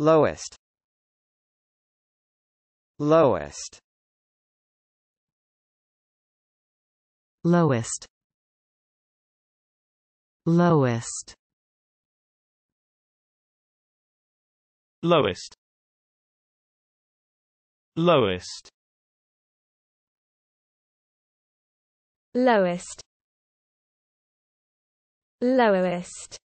lowest lowest lowest lowest lowest lowest lowest lowest